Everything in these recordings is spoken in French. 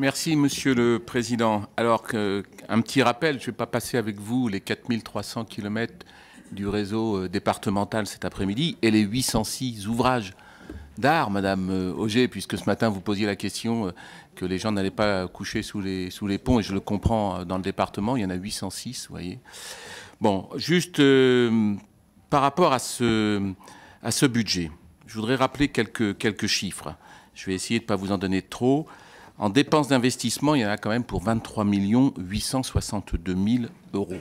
Merci, Monsieur le Président. Alors, un petit rappel, je ne vais pas passer avec vous les 4300 km du réseau euh, départemental cet après-midi et les 806 ouvrages d'art, Madame euh, Auger, puisque ce matin vous posiez la question euh, que les gens n'allaient pas coucher sous les, ponts, et je le comprends dans le département, il y en a 806, vous voyez. Bon, juste par rapport à ce, à ce budget, je voudrais rappeler quelques, quelques chiffres. Je vais essayer de ne pas vous en donner trop. En dépenses d'investissement, il y en a quand même pour 23 862 000 euros,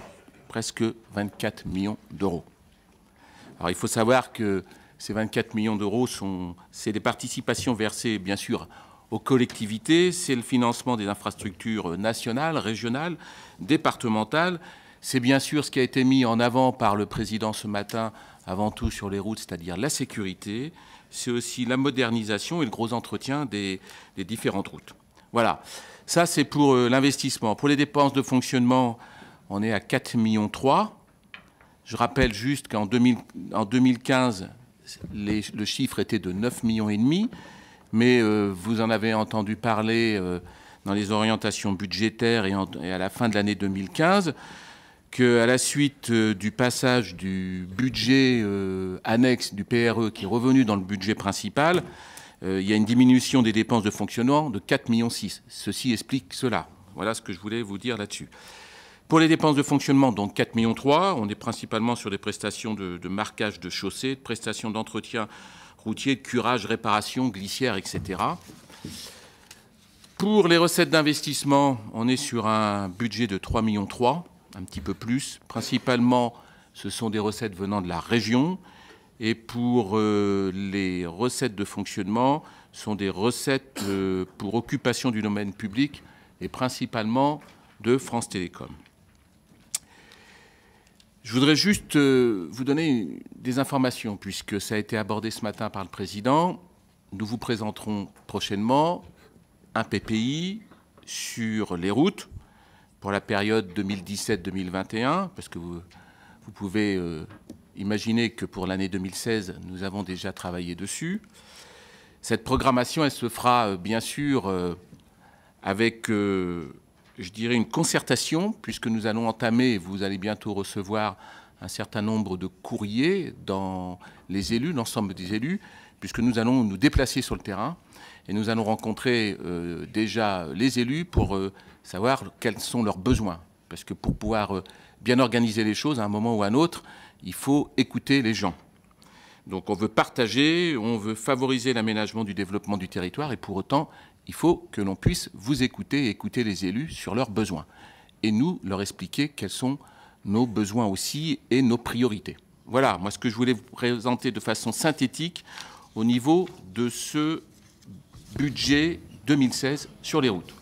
presque 24 millions d'euros. Alors il faut savoir que ces 24 millions d'euros sont, c'est des participations versées bien sûr aux collectivités, c'est le financement des infrastructures nationales, régionales, départementales. C'est bien sûr ce qui a été mis en avant par le président ce matin, avant tout sur les routes, c'est-à-dire la sécurité. C'est aussi la modernisation et le gros entretien des différentes routes. Voilà. Ça, c'est pour euh, l'investissement. Pour les dépenses de fonctionnement, on est à 4,3 millions. Je rappelle juste qu'en 2015, le chiffre était de 9,5 millions et demi, mais euh, vous en avez entendu parler euh, dans les orientations budgétaires et, à la fin de l'année 2015 qu'à la suite du passage du budget annexe du PRE qui est revenu dans le budget principal, euh, il y a une diminution des dépenses de fonctionnement de 4,6 millions. Ceci explique cela. Voilà ce que je voulais vous dire là-dessus. Pour les dépenses de fonctionnement, donc 4,3 millions, on est principalement sur des prestations de, marquage de chaussée, de prestations d'entretien routier, curage, réparation, glissière, etc. Pour les recettes d'investissement, on est sur un budget de 3,3 millions, un petit peu plus. Principalement, ce sont des recettes venant de la région, et pour euh, les recettes de fonctionnement, sont des recettes euh, pour occupation du domaine public et principalement de France Télécom. Je voudrais juste euh, vous donner des informations, puisque ça a été abordé ce matin par le Président. Nous vous présenterons prochainement un PPI sur les routes pour la période 2017-2021, parce que vous, vous pouvez Imaginez que pour l'année 2016, nous avons déjà travaillé dessus. Cette programmation, elle se fera euh, bien sûr euh, avec, euh, je dirais, une concertation, puisque nous allons entamer, vous allez bientôt recevoir un certain nombre de courriers dans les élus, l'ensemble des élus, puisque nous allons nous déplacer sur le terrain et nous allons rencontrer déjà les élus pour savoir quels sont leurs besoins. Parce que pour pouvoir bien organiser les choses à un moment ou à un autre, il faut écouter les gens. Donc on veut partager, on veut favoriser l'aménagement du développement du territoire et pour autant, il faut que l'on puisse vous écouter et écouter les élus sur leurs besoins et nous leur expliquer quels sont nos besoins aussi et nos priorités. Voilà, moi ce que je voulais vous présenter de façon synthétique au niveau de ce budget 2016 sur les routes.